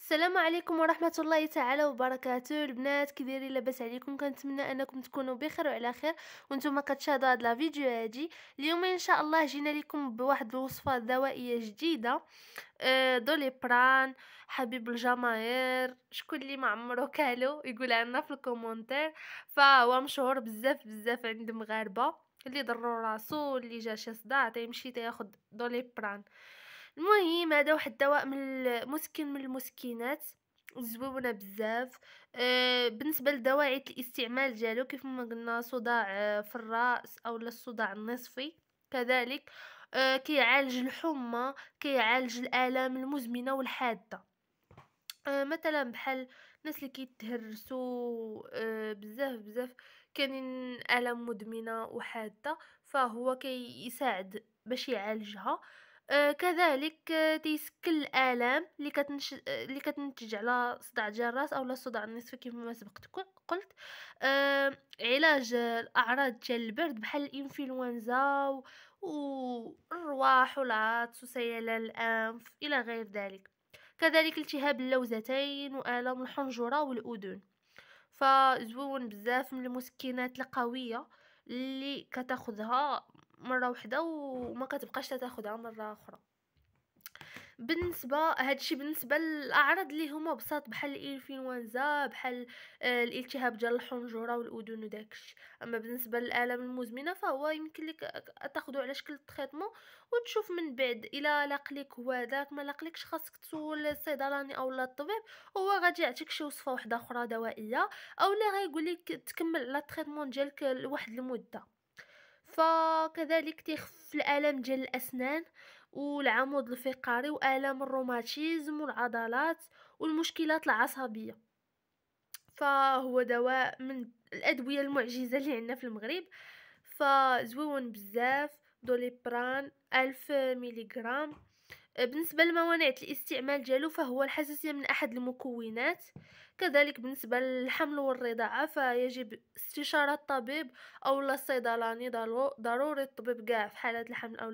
السلام عليكم ورحمه الله تعالى وبركاته البنات كديري لبس لاباس عليكم كنتمنى انكم تكونوا بخير وعلى خير وانتم كتشاهدوا هاد لا هادي اليوم ان شاء الله جينا لكم بواحد الوصفه دوائيه جديده آه، دوليبران حبيب الجماهير شكون اللي ما عمرو كالو يقول عنا في الكومنتير فهو مشهور بزاف بزاف عند المغاربه اللي ضروا راسو اللي جا شي صداع تيمشي تياخد دوليبران المهم هذا واحد الدواء من المسكن من المسكنات زويونه بزاف أه بالنسبه لدواعي الاستعمال ديالو كيف ما قلنا صداع آه، في الراس او الصداع النصفي كذلك أه كيعالج الحمى كيعالج الالام المزمنه والحاده أه مثلا بحال الناس اللي كيتهرسوا أه بزاف بزاف كاينين الام مدمنه وحاده فهو كيساعد كي باش يعالجها آه، كذلك آه، تيسكن الالام اللي كتنش آه، اللي كتنتج على صداع الراس او الصداع النصفي كما ما سبقت قلت علاج الاعراض ديال البرد بحال الانفلونزا والرواح والعطس وسيال الانف الى غير ذلك كذلك التهاب اللوزتين والام الحنجره والاذن فزوون بزاف من المسكنات القويه اللي كتاخذها مره وحده وما كتبقاش تاخدها مره اخرى بالنسبه هادشي بالنسبه للاعراض اللي هما بساط بحال الانفلونزا بحال آه، الالتهاب ديال الحنجره والاذن وداكشي اما بالنسبه للالام المزمنه فهو يمكن لك تاخذه على شكل تريتمون وتشوف من بعد الا لاق لك هو داك ما لكش خاصك تسول الصيدلاني اولا الطبيب هو غادي يعطيك شي وصفه واحده اخرى دوائيه اولا غيقول لك تكمل على تريتمون ديالك لواحد المده فكذلك تخف الالم ديال الاسنان والعمود الفقري والام الروماتيزم والعضلات والمشكلات العصبيه فهو دواء من الادويه المعجزه اللي عندنا في المغرب فزويون بزاف دوليبران ألف ميليغرام بالنسبة لموانع الاستعمال ديالو فهو الحساسية من أحد المكونات كذلك بالنسبة للحمل والرضاعة فيجب استشارة الطبيب أو الصيدلاني ضروري الطبيب كاع في حالة الحمل أو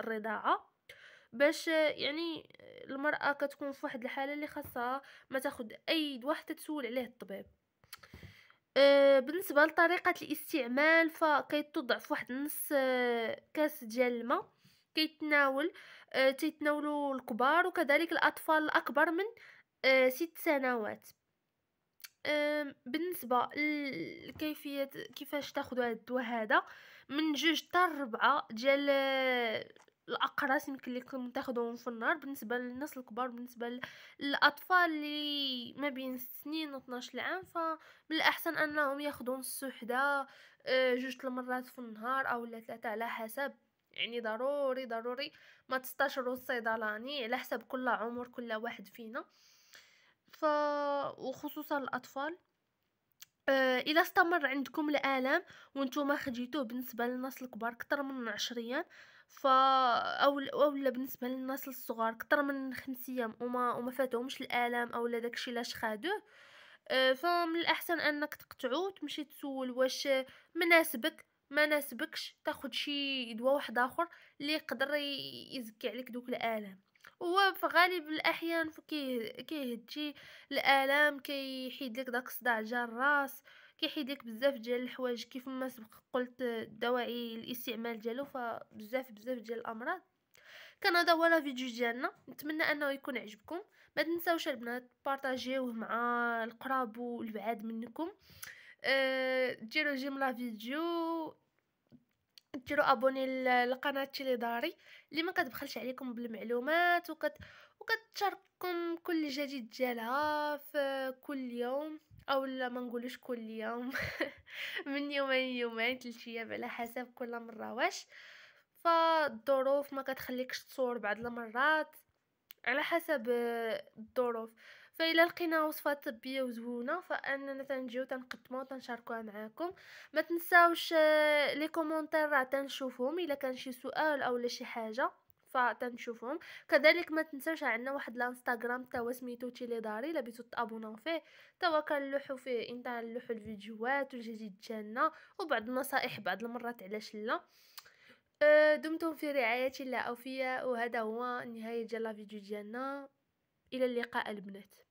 الرضاعة باش يعني المرأة كتكون في واحد الحالة اللي خاصها ما تاخد أي واحدة حتى تسول عليه الطبيب آه، بالنسبة لطريقة الاستعمال فكيتوضع في واحد نص آه، كاس ديال الماء كيتناول آه، تيتناولوا الكبار وكذلك الاطفال الاكبر من آه، ست سنوات بالنسبه لكيفيه كيفاش تاخذوا هذا الدواء هذا من جوج حتى ربعة ديال آه، الاقراص يمكن لكم تاخذوهم في النهار بالنسبه للناس الكبار بالنسبه للاطفال اللي ما بين سنين و 12 عام فمن الاحسن انهم ياخذون السحده جوج المرات في النهار او ثلاثه على حسب يعني ضروري ضروري ما تستشروا الصيدلاني على حسب كل عمر كل واحد فينا ف وخصوصا الاطفال الى آه، استمر عندكم الالم وانتم خديتوه بالنسبه للناس الكبار اكثر من 10 ايام ف او اولا بالنسبه للناس الصغار اكثر من 5 ايام وما وما فاتهمش الالم لا داكشي لاش خادوه آه، فمن الاحسن انك تقطعو تمشي تسول واش مناسبك ما ناسبكش تاخد شي دواء واحد اخر اللي يقدر يزكي عليك دوك الالام هو في غالب الاحيان كيهد شي الالام كيحيد لك داك الصداع جا الراس كيحيد لك بزاف ديال الحوايج كيف ما سبق قلت الدواعي الاستعمال ديالو فبزاف بزاف ديال الامراض كان هذا هو الفيديو ديالنا نتمنى انه يكون عجبكم ما تنساوش البنات بارطاجيوه مع القراب والبعاد منكم أه ديروا جيم لا فيديو ديروا ابوني للقناه تيلي داري اللي ما كتبخلش عليكم بالمعلومات وكت وكتشارككم كل جديد ديالها في كل يوم او لا ما نقولوش كل يوم من يومين يومين ثلاث ايام على حسب كل مره واش فالظروف ما كتخليكش تصور بعض المرات على حسب الظروف فإلا لقينا وصفه طبيه وزوينه فاننا تنجيو تنقدمو تنشاركوها معاكم ما تنساوش آه، لي كومونتير راه تنشوفهم الا كان شي سؤال اولا شي حاجه فتنشوفهم كذلك ما تنساوش عندنا واحد الانستغرام توا سميتو تيلي داري لبيتو تابونو فيه توا كنلوحو فيه انت نلوحو الفيديوهات والجديد ديالنا وبعض النصائح بعض المرات علاش لا آه، دمتم في رعاية الله أوفياء وهذا هو نهاية ديال الفيديو ديالنا إلى اللقاء البنات